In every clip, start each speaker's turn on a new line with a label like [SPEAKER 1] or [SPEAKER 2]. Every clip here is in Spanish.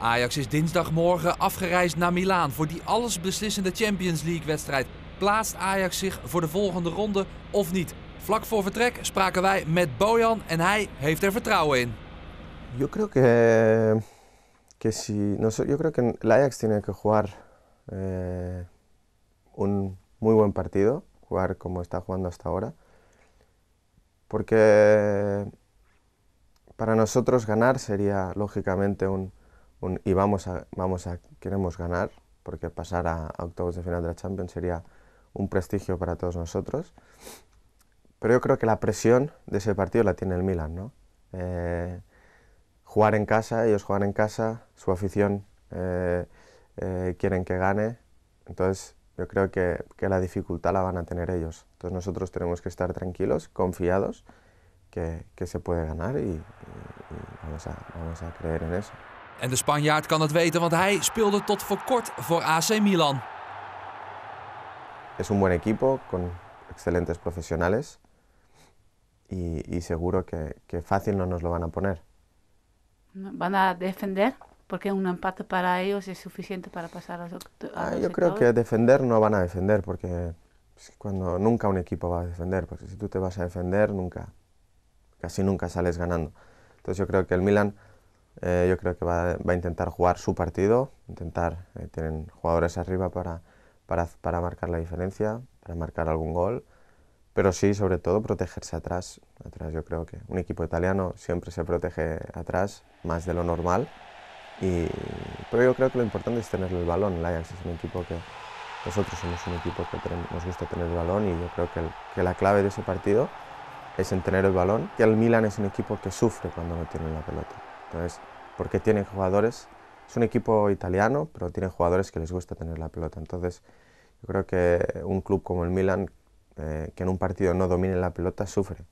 [SPEAKER 1] Ajax is dinsdagmorgen afgereisd naar Milaan voor die allesbeslissende Champions League-wedstrijd. Plaatst Ajax zich voor de volgende ronde of niet? Vlak voor vertrek spraken wij met Bojan en hij heeft er vertrouwen in. Yo creo
[SPEAKER 2] que, que si, no, yo creo que el Ajax tiene que jugar eh, un muy buen partido, jugar como está jugando hasta ahora, porque para nosotros ganar sería lógicamente un, y vamos a, vamos a, queremos ganar, porque pasar a, octavos de final de la Champions sería un prestigio para todos nosotros. Pero yo creo que la presión de ese partido la tiene el Milan, ¿no? Eh, jugar en casa, ellos juegan en casa, su afición eh, eh, quieren que gane, entonces yo creo que, que, la dificultad la van a tener ellos. Entonces nosotros tenemos que estar tranquilos, confiados, que, que se puede ganar y, y vamos, a, vamos a creer en eso
[SPEAKER 1] weten, want hij speelde tot voor AC Milan.
[SPEAKER 2] Es un buen equipo con excelentes profesionales y, seguro que, fácil no nos lo van a poner. ¿Van a defender? Porque un empate para ellos es suficiente para pasar a los, ah, Yo creo que defender no van a defender porque cuando nunca un equipo va a defender, porque si tú te vas a defender nunca, casi nunca sales ganando. Entonces yo creo que el Milan eh, yo creo que va, a intentar jugar su partido, intentar, eh, tienen jugadores arriba para, para, para, marcar la diferencia, para marcar algún gol, pero sí, sobre todo, protegerse atrás. Atrás yo creo que un equipo italiano siempre se protege atrás, más de lo normal, y, pero yo creo que lo importante es tener el balón. El Ajax es un equipo que nosotros somos un equipo que nos gusta tener el balón y yo creo que, que la clave de ese partido es en tener el balón, que el Milan es un equipo que sufre cuando no tiene la pelota. Entonces, ¿por tienen jugadores? Es un equipo italiano, pero tienen jugadores que les gusta tener la pelota. Entonces, yo creo que un club como el Milan, eh, que en un partido no domine la pelota, sufre.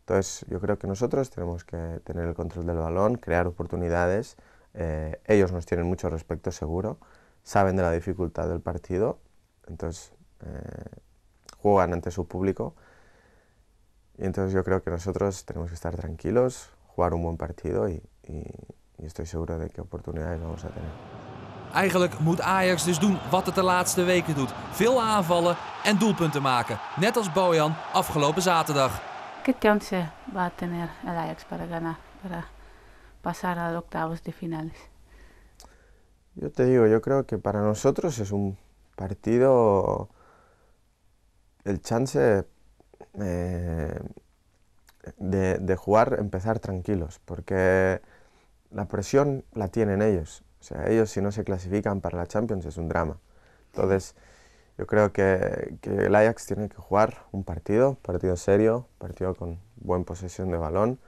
[SPEAKER 2] Entonces, yo creo que nosotros tenemos que tener el control del balón, crear oportunidades. Eh, ellos nos tienen mucho respeto, seguro. Saben de la dificultad del partido. Entonces, eh, juegan ante su público. Y entonces yo creo que nosotros tenemos que estar tranquilos, jugar un buen partido y, y, y estoy seguro de que oportunidades vamos a tener.
[SPEAKER 1] Eigenlijk moet Ajax dus doen wat het de laatste weken doet: veel aanvallen en doelpunten maken. Net als Bojan afgelopen zaterdag.
[SPEAKER 2] ¿Qué chance va a tener el Ajax para ganar, para pasar a octavos de finales? Yo te digo, yo creo que para nosotros es un partido. El chance. Eh, de, jugar, empezar tranquilos, porque la presión la tienen ellos. O sea, ellos si no se clasifican para la Champions es un drama. Entonces, yo creo que, el Ajax tiene que jugar un partido, partido serio, partido con buena posesión de balón,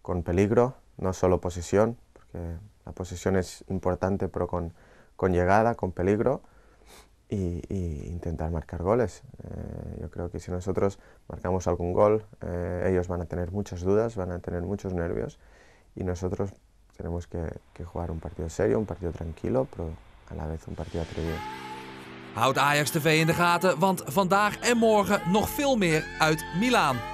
[SPEAKER 2] con peligro, no solo posesión, porque la posesión es importante, pero con llegada, con peligro y, intentar marcar goles. Eh, yo creo que si nosotros marcamos algún gol, eh, ellos van a tener muchas dudas, van a tener muchos nervios y nosotros tenemos que, que jugar un partido serio, un partido tranquilo, pero a la vez un partido atrevido.
[SPEAKER 1] Houd Ajax TV in de gaten, want vandaag en morgen nog veel meer uit Milaan.